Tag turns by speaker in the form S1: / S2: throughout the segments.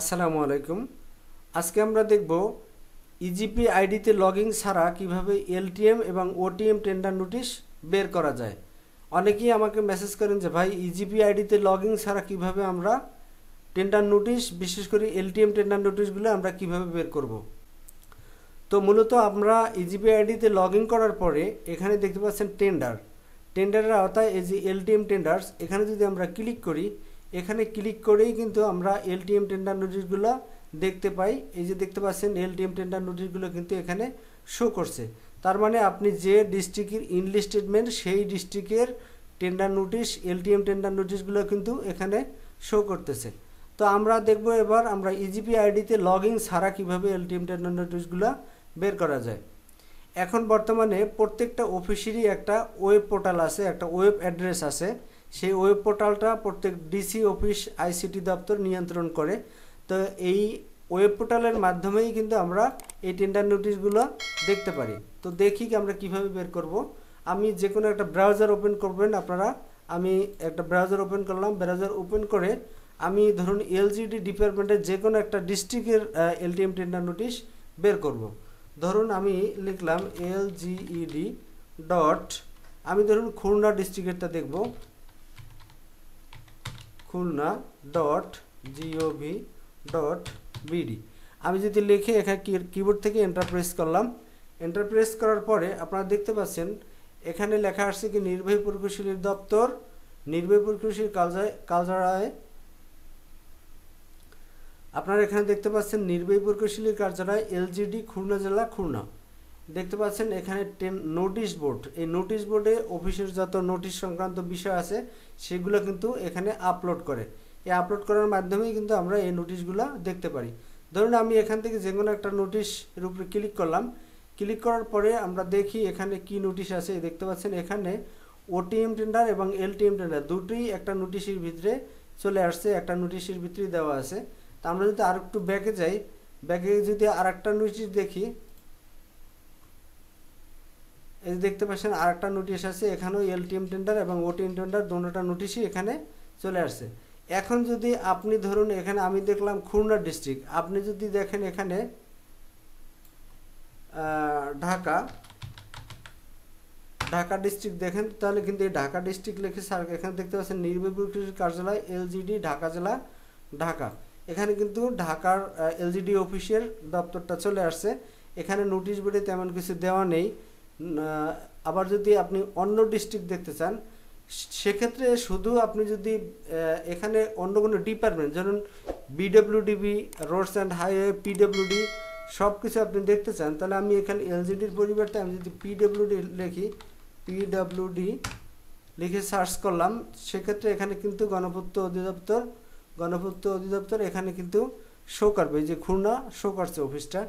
S1: আসসালামু আলাইকুম আজকে আমরা দেখব ইজিপি আইডিতে লগিং ছাড়া কিভাবে এলটিএম এবং ওটিএম টেন্ডার নোটিশ বের করা যায় অনেকেই আমাকে মেসেজ করেন যে ভাই ইজিপি আইডিতে লগিং ছাড়া কিভাবে আমরা টেন্ডার নোটিশ বিশেষ করে এলটিএম টেন্ডার নোটিশগুলো আমরা কিভাবে বের করব। তো মূলত আমরা ইজিপি আইডিতে লগ করার পরে এখানে দেখতে পাচ্ছেন টেন্ডার টেন্ডারের আওতায় এই যে এলটিএম টেন্ডার্স এখানে যদি আমরা ক্লিক করি এখানে ক্লিক করেই কিন্তু আমরা এলটিএম টেন্ডার নোটিশগুলো দেখতে পাই এই যে দেখতে পাচ্ছেন এলটিএম টেন্ডার নোটিশগুলো কিন্তু এখানে শো করছে তার মানে আপনি যে ডিস্ট্রিক্টের ইনলিস্টেডমেন্ট সেই ডিস্ট্রিক্টের টেন্ডার নোটিশ এলটিএম টেন্ডার নোটিশগুলো কিন্তু এখানে শো করতেছে তো আমরা দেখব এবার আমরা ইজিপি আইডিতে লগ ইন ছাড়া কীভাবে এলটিএম টেন্ডার নোটিশগুলো বের করা যায় এখন বর্তমানে প্রত্যেকটা অফিসেরই একটা ওয়েব পোর্টাল আছে একটা ওয়েব অ্যাড্রেস আছে সেই ওয়েব পোর্টালটা প্রত্যেক ডিসি অফিস আইসিটি দপ্তর নিয়ন্ত্রণ করে তো এই ওয়েব পোর্টালের মাধ্যমেই কিন্তু আমরা এই টেন্ডার নোটিশগুলো দেখতে পারি তো দেখি কি আমরা কিভাবে বের করব আমি যে কোনো একটা ব্রাউজার ওপেন করবেন আপনারা আমি একটা ব্রাউজার ওপেন করলাম ব্রাউজার ওপেন করে আমি ধরুন এলজিডি ডিপার্টমেন্টের যে কোনো একটা ডিস্ট্রিক্টের এলটিএম টেন্ডার নোটিশ বের করব। ধরুন আমি লিখলাম এলজিইডি ডট e আমি ধরুন খুলনা ডিস্ট্রিক্টেরটা দেখব Khulna dot G O V dot BD আমি যদি লিখে এখানে কিবোর্ড থেকে এন্টারপ্রেস করলাম এন্টারপ্রেস করার পরে আপনারা দেখতে পাচ্ছেন এখানে লেখা আসছে কি নির্বাহী প্রকৌশলীর দপ্তর নির্বাহী প্রকৌশলীর কালজায় কালজারায় আপনারা এখানে দেখতে পাচ্ছেন নির্বাহী প্রকৌশলীর কার্যালয় এলজিডি খুলনা জেলা খুলনা দেখতে পাচ্ছেন এখানে টেন নোটিশ বোর্ড এই নোটিশ বোর্ডে অফিসের যত নোটিশ সংক্রান্ত বিষয় আছে সেগুলো কিন্তু এখানে আপলোড করে এই আপলোড করার মাধ্যমেই কিন্তু আমরা এই নোটিশগুলো দেখতে পারি ধরুন আমি এখান থেকে যে কোনো একটা নোটিশের উপরে ক্লিক করলাম ক্লিক করার পরে আমরা দেখি এখানে কি নোটিশ আছে দেখতে পাচ্ছেন এখানে ওটিএম টেন্ডার এবং এলটিএম টেন্ডার দুটোই একটা নোটিশের ভিতরে চলে আসছে একটা নোটিশের ভিতরে দেওয়া আছে তা আমরা যদি আর একটু ব্যাকে যাই ব্যাকে যদি আর একটা নোটিশ দেখি এই দেখতে পাচ্ছেন আর একটা নোটিশ আছে এখানেও এলটিএম টেন্ডার এবং ওটিএম টেন্ডার দুটা নোটিশই এখানে চলে আসছে এখন যদি আপনি ধরুন এখানে আমি দেখলাম খুলনা ডিস্ট্রিক্ট আপনি যদি দেখেন এখানে ঢাকা ঢাকা ডিস্ট্রিক্ট দেখেন তাহলে কিন্তু এই ঢাকা ডিস্ট্রিক্ট লিখে স্যার এখানে দেখতে পাচ্ছেন নির্বাহী কার্যালয় এলজিডি ঢাকা জেলা ঢাকা এখানে কিন্তু ঢাকার এলজিডি অফিসের দপ্তরটা চলে আসছে এখানে নোটিশ বোর্ডে তেমন কিছু দেওয়া নেই আবার যদি আপনি অন্য ডিস্ট্রিক্ট দেখতে চান সেক্ষেত্রে শুধু আপনি যদি এখানে অন্য কোনো ডিপার্টমেন্ট যেমন BWDB roads and highway PWD সব কিছু আপনি দেখতে চান তাহলে আমি এখানে এলজিডির পরিবর্তে আমি যদি পিডব্লিউডি লিখি পিডব্লিউডি লিখে সার্চ করলাম সেক্ষেত্রে এখানে কিন্তু গণপূর্ত অধিদপ্তর গণপূর্ত অধিদপ্তর এখানে কিন্তু শো করবে যে খুলনা শো করছে অফিসটা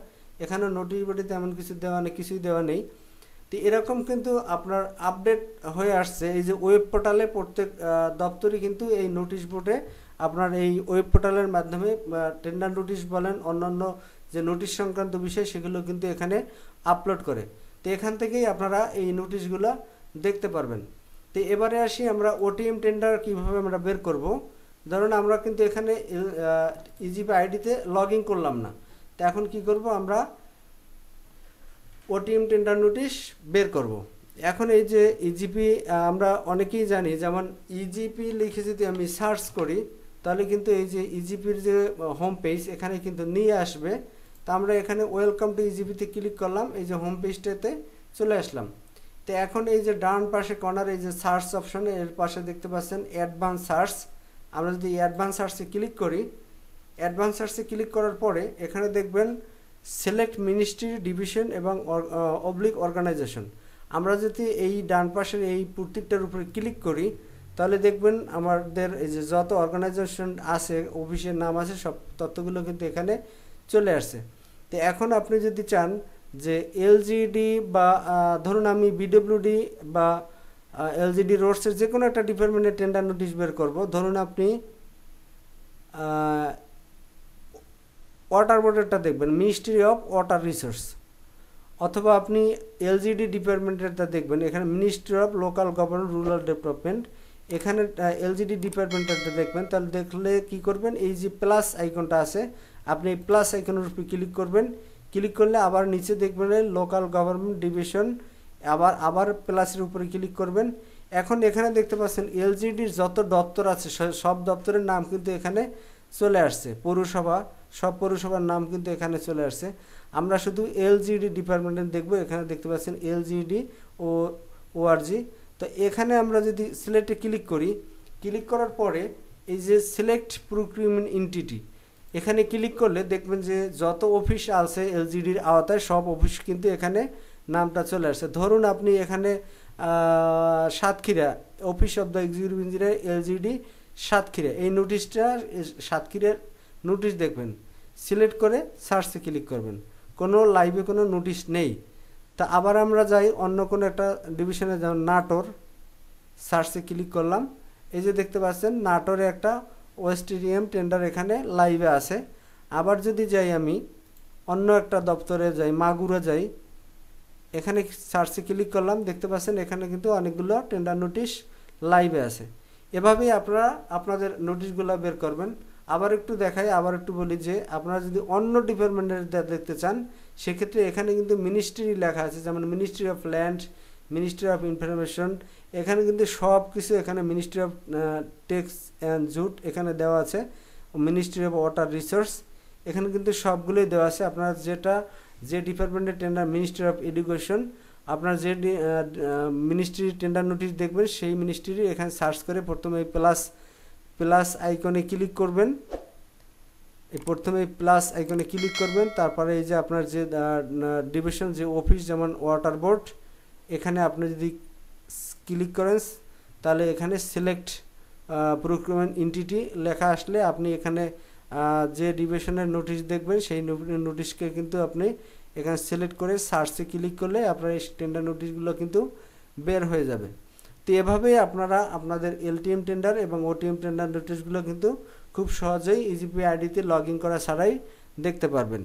S1: এখানে নোটিশ বোর্ডে তেমন কিছু দেওয়া নেই কিছুই দেওয়া নেই তো এরকম কিন্তু আপনার আপডেট হয়ে আসছে এই যে ওয়েব পোর্টালে প্রত্যেক দপ্তরই কিন্তু এই নোটিশ বোর্ডে আপনার এই ওয়েব পোর্টালের মাধ্যমে টেন্ডার নোটিশ বলেন অন্যান্য যে নোটিশ সংক্রান্ত বিষয় সেগুলো কিন্তু এখানে আপলোড করে তো এখান থেকেই আপনারা এই নোটিশগুলো দেখতে পারবেন তো এবারে আসি আমরা ওটিএম টেন্ডার কিভাবে আমরা বের করব ধরুন আমরা কিন্তু এখানে ইজিপি আইডিতে লগ করলাম না তো এখন কি করব আমরা ওটিএম টেন্ডার নোটিশ বের করব। এখন এই যে ইজিপি e আমরা অনেকেই জানি যেমন ইজিপি e লিখে যদি আমি সার্চ করি তাহলে কিন্তু এই যে ইজিপির e যে হোম পেজ এখানে কিন্তু নিয়ে আসবে তা আমরা এখানে ওয়েলকাম টু ইজিপিতে ক্লিক করলাম এই যে হোম পেজটাতে চলে আসলাম তো এখন এই যে ডান পাশে কর্নার এই যে সার্চ অপশনে এর পাশে দেখতে পাচ্ছেন অ্যাডভান্স সার্চ আমরা যদি অ্যাডভান্স সার্চে ক্লিক করি অ্যাডভান্স সার্চে ক্লিক করার পরে এখানে দেখবেন সিলেক্ট মিনিস্ট্রি ডিভিশন এবং অবলিক অর্গানাইজেশন uh, আমরা যদি এই ডান পাশের এই প্রত্যেকটার উপরে ক্লিক করি তাহলে দেখবেন আমাদের এই যে যত অর্গানাইজেশন আছে অফিসের নাম আছে সব তথ্যগুলো কিন্তু এখানে চলে আসছে তো এখন আপনি যদি চান যে এলজিডি বা ধরুন আমি বিডব্লিউডি বা এলজিডি রোডসের যে কোনো একটা ডিপার্টমেন্টের টেন্ডার নোটিশ বের করবো ধরুন আপনি ওয়াটার বোর্ডেরটা দেখবেন মিনিস্ট্রি অফ ওয়াটার রিসোর্স অথবা আপনি এলজিডি ডিপার্টমেন্টেরটা দেখবেন এখানে ministry of local government rural development এখানে এলজিডি ডিপার্টমেন্টেরটা দেখবেন তাহলে দেখলে কি করবেন এই যে প্লাস আইকনটা আছে আপনি এই প্লাস আইকনের উপরে ক্লিক করবেন ক্লিক করলে আবার নিচে দেখবেন লোকাল গভর্নমেন্ট ডিভিশন আবার আবার প্লাসের উপরে ক্লিক করবেন এখন এখানে দেখতে পাচ্ছেন এলজিডির যত দপ্তর আছে সব দপ্তরের নাম কিন্তু এখানে চলে আসছে পৌরসভা সব পৌরসভার নাম কিন্তু এখানে চলে আসছে আমরা শুধু এলজিডি ডিপার্টমেন্টে দেখব এখানে দেখতে পাচ্ছেন এলজিডি ও ওআরজি তো এখানে আমরা যদি সিলেক্টে ক্লিক করি ক্লিক করার পরে এই যে সিলেক্ট প্রুক্রিমেন্ট ইন্টিটি এখানে ক্লিক করলে দেখবেন যে যত অফিস আছে এলজিডির আওতায় সব অফিস কিন্তু এখানে নামটা চলে আসছে ধরুন আপনি এখানে Satkhira office of the executive engineer LGD Satkhira এই নোটিশটা সাতক্ষীরার নোটিশ দেখবেন সিলেক্ট করে সার্চে ক্লিক করবেন কোনো লাইভে কোনো নোটিশ নেই তা আবার আমরা যাই অন্য কোনো একটা ডিভিশনে যেমন নাটোর সার্চে ক্লিক করলাম এই যে দেখতে পাচ্ছেন নাটোরে একটা ওয়েস্টেরিয়াম টেন্ডার এখানে লাইভে আছে আবার যদি যাই আমি অন্য একটা দপ্তরে যাই মাগুরা যাই এখানে সার্চে ক্লিক করলাম দেখতে পাচ্ছেন এখানে কিন্তু অনেকগুলো টেন্ডার নোটিশ লাইভে আছে এভাবেই আপনারা আপনাদের নোটিশগুলো বের করবেন আবার একটু দেখাই আবার একটু বলি যে আপনারা যদি অন্য ডিপার্টমেন্টের দেখতে চান সেক্ষেত্রে এখানে কিন্তু মিনিস্ট্রি লেখা আছে যেমন ministry of land ministry of information এখানে কিন্তু সব কিছু এখানে ministry of textiles and jute এখানে দেওয়া আছে মিনিস্ট্রি অফ ওয়াটার রিসোর্স এখানে কিন্তু সবগুলোই দেওয়া আছে আপনার যেটা যে ডিপার্টমেন্টের টেন্ডার মিনিস্ট্রি অফ এডুকেশন আপনার যে মিনিস্ট্রির টেন্ডার নোটিশ দেখবেন সেই মিনিস্ট্রির এখানে সার্চ করে প্রথমে প্লাস প্লাস আইকনে ক্লিক করবেন প্রথমে প্লাস আইকনে ক্লিক করবেন তারপরে এই যে আপনার যে ডিভিশন যে অফিস যেমন ওয়াটার বোর্ড এখানে আপনি যদি ক্লিক করেন তাহলে এখানে সিলেক্ট প্রক্রিয়মেন্ট ইন্টিটি লেখা আসলে আপনি এখানে যে ডিভিশনের নোটিশ দেখবেন সেই নোটিশকে কিন্তু আপনি এখানে সিলেক্ট করে সার্চে ক্লিক করলে আপনার এই স্ট্যান্ডার্ড নোটিশগুলো কিন্তু বের হয়ে যাবে তো এভাবেই আপনারা আপনাদের এলটিএম টেন্ডার এবং ওটিএম টেন্ডার নোটিশগুলো কিন্তু খুব সহজেই ইজিপি আইডিতে লগ ইন করা ছাড়াই দেখতে পারবেন